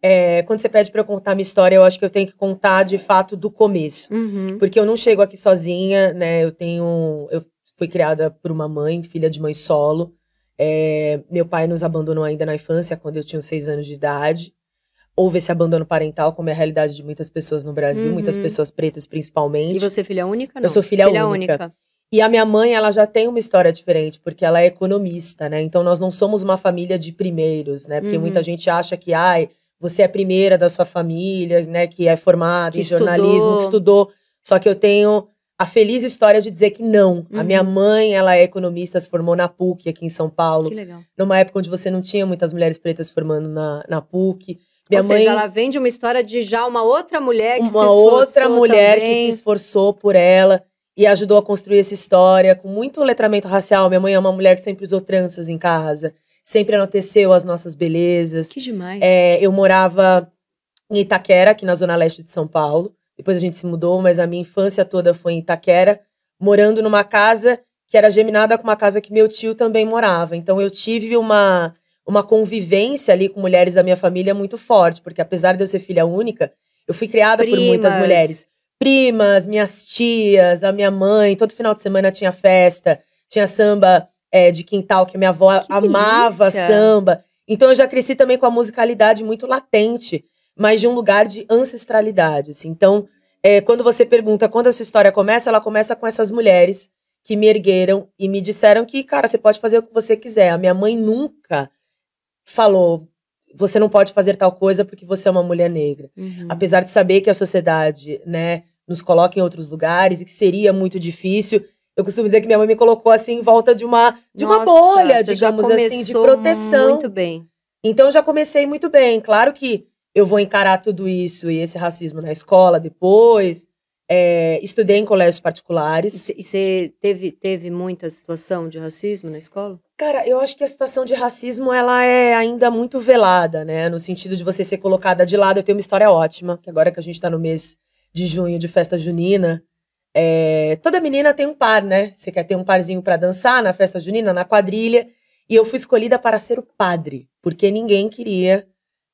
É, quando você pede para eu contar minha história, eu acho que eu tenho que contar de fato do começo. Uhum. Porque eu não chego aqui sozinha, né? Eu tenho. Eu fui criada por uma mãe, filha de mãe solo. É, meu pai nos abandonou ainda na infância, quando eu tinha seis anos de idade. Houve esse abandono parental, como é a realidade de muitas pessoas no Brasil, uhum. muitas pessoas pretas principalmente. E você é filha única? Não. Eu sou filha, filha única. única. E a minha mãe, ela já tem uma história diferente, porque ela é economista, né? Então nós não somos uma família de primeiros, né? Porque uhum. muita gente acha que, ai você é a primeira da sua família, né, que é formada que em estudou. jornalismo, que estudou. Só que eu tenho a feliz história de dizer que não. Uhum. A minha uhum. mãe, ela é economista, se formou na PUC aqui em São Paulo. Que legal. Numa época onde você não tinha muitas mulheres pretas se formando na, na PUC. Minha Ou mãe, seja, ela vem de uma história de já uma outra mulher que se esforçou Uma outra mulher também. que se esforçou por ela e ajudou a construir essa história com muito letramento racial. Minha mãe é uma mulher que sempre usou tranças em casa sempre enalteceu as nossas belezas. Que demais. É, eu morava em Itaquera, aqui na zona leste de São Paulo. Depois a gente se mudou, mas a minha infância toda foi em Itaquera, morando numa casa que era geminada com uma casa que meu tio também morava. Então eu tive uma uma convivência ali com mulheres da minha família muito forte, porque apesar de eu ser filha única, eu fui criada Primas. por muitas mulheres. Primas, minhas tias, a minha mãe, todo final de semana tinha festa, tinha samba é, de quintal, que minha avó que amava delícia. samba. Então eu já cresci também com a musicalidade muito latente, mas de um lugar de ancestralidade. Assim. Então, é, quando você pergunta quando a sua história começa, ela começa com essas mulheres que me ergueram e me disseram que, cara, você pode fazer o que você quiser. A minha mãe nunca falou, você não pode fazer tal coisa porque você é uma mulher negra. Uhum. Apesar de saber que a sociedade, né, nos coloca em outros lugares e que seria muito difícil eu costumo dizer que minha mãe me colocou assim em volta de uma de Nossa, uma bolha, digamos assim, de proteção. Muito bem. Então já comecei muito bem. Claro que eu vou encarar tudo isso e esse racismo na escola depois. É, estudei em colégios particulares. E você teve, teve muita situação de racismo na escola? Cara, eu acho que a situação de racismo ela é ainda muito velada, né? No sentido de você ser colocada de lado. Eu tenho uma história ótima, que agora que a gente está no mês de junho de festa junina, é, toda menina tem um par, né? Você quer ter um parzinho para dançar na festa junina, na quadrilha. E eu fui escolhida para ser o padre, porque ninguém queria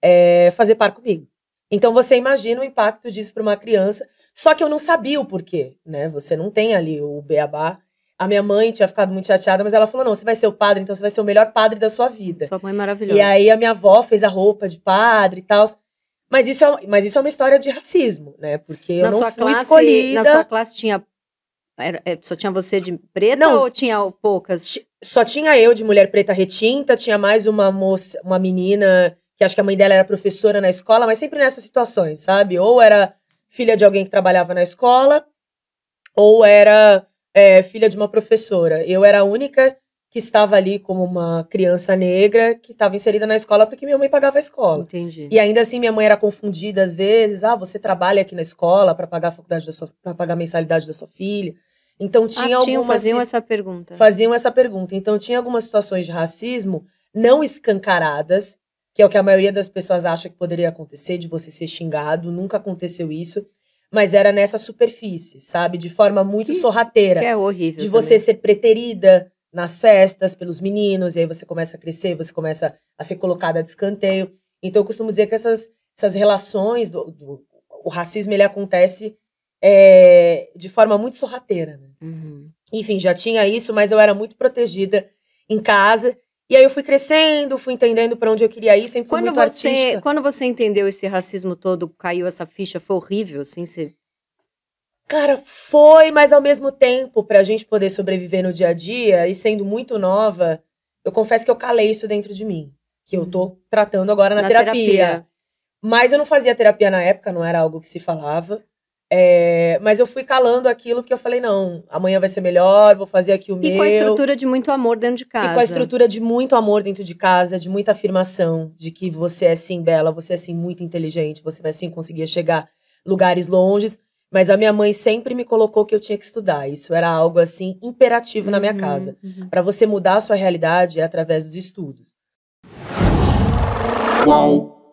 é, fazer par comigo. Então você imagina o impacto disso para uma criança. Só que eu não sabia o porquê, né? Você não tem ali o beabá. A minha mãe tinha ficado muito chateada, mas ela falou: não, você vai ser o padre, então você vai ser o melhor padre da sua vida. Sua mãe é maravilhosa. E aí a minha avó fez a roupa de padre e tal. Mas isso é, mas isso é uma história de racismo, né? Porque na eu não fui classe, escolhida. Na sua classe tinha era, é, só tinha você de preta não, ou tinha poucas? Só tinha eu de mulher preta retinta, tinha mais uma moça, uma menina que acho que a mãe dela era professora na escola, mas sempre nessas situações, sabe? Ou era filha de alguém que trabalhava na escola, ou era é, filha de uma professora. Eu era a única que estava ali como uma criança negra que estava inserida na escola porque minha mãe pagava a escola. Entendi. E ainda assim minha mãe era confundida às vezes, ah, você trabalha aqui na escola para pagar a faculdade da sua para pagar a mensalidade da sua filha. Então ah, tinha ah, tinham, algumas faziam essa pergunta. Faziam essa pergunta. Então tinha algumas situações de racismo não escancaradas, que é o que a maioria das pessoas acha que poderia acontecer de você ser xingado, nunca aconteceu isso. Mas era nessa superfície, sabe? De forma muito que, sorrateira. Que é horrível. De também. você ser preterida, nas festas, pelos meninos, e aí você começa a crescer, você começa a ser colocada de escanteio. Então eu costumo dizer que essas, essas relações, do, do o racismo ele acontece é, de forma muito sorrateira. Né? Uhum. Enfim, já tinha isso, mas eu era muito protegida em casa. E aí eu fui crescendo, fui entendendo para onde eu queria ir, sempre fui quando muito você, artística. Quando você entendeu esse racismo todo, caiu essa ficha, foi horrível, assim, você Cara, foi, mas ao mesmo tempo, pra gente poder sobreviver no dia a dia e sendo muito nova, eu confesso que eu calei isso dentro de mim. Que eu hum. tô tratando agora na, na terapia. terapia. Mas eu não fazia terapia na época, não era algo que se falava. É, mas eu fui calando aquilo que eu falei, não, amanhã vai ser melhor, vou fazer aqui o e meu. E com a estrutura de muito amor dentro de casa. E com a estrutura de muito amor dentro de casa, de muita afirmação, de que você é sim bela, você é sim muito inteligente, você vai sim conseguir chegar lugares longes. Mas a minha mãe sempre me colocou que eu tinha que estudar. Isso era algo assim imperativo uhum, na minha uhum, casa. Uhum. Para você mudar a sua realidade é através dos estudos. Qual